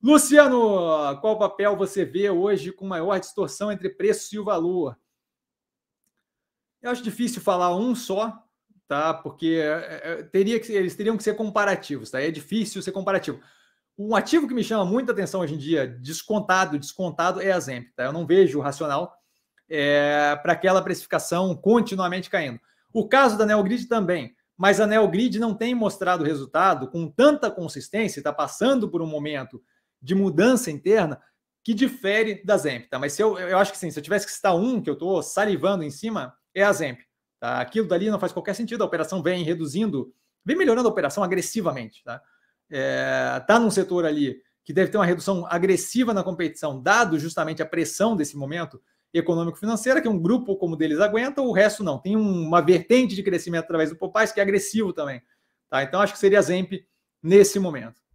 Luciano, qual papel você vê hoje com maior distorção entre preço e o valor? Eu acho difícil falar um só, tá? Porque é, é, teria que, eles teriam que ser comparativos, tá? É difícil ser comparativo. Um ativo que me chama muita atenção hoje em dia, descontado, descontado, é a Zemp, tá? Eu não vejo o racional é, para aquela precificação continuamente caindo. O caso da Neogrid também, mas a Neogrid não tem mostrado resultado com tanta consistência, está passando por um momento de mudança interna que difere da Zemp, tá? Mas se eu, eu acho que sim, se eu tivesse que citar um que eu estou salivando em cima, é a Zemp. Tá? Aquilo dali não faz qualquer sentido, a operação vem reduzindo, vem melhorando a operação agressivamente. Tá, é, tá num setor ali que deve ter uma redução agressiva na competição, dado justamente a pressão desse momento econômico-financeira, que um grupo como deles aguenta, o resto não. Tem uma vertente de crescimento através do Popais que é agressivo também. Tá? Então acho que seria a Zemp nesse momento.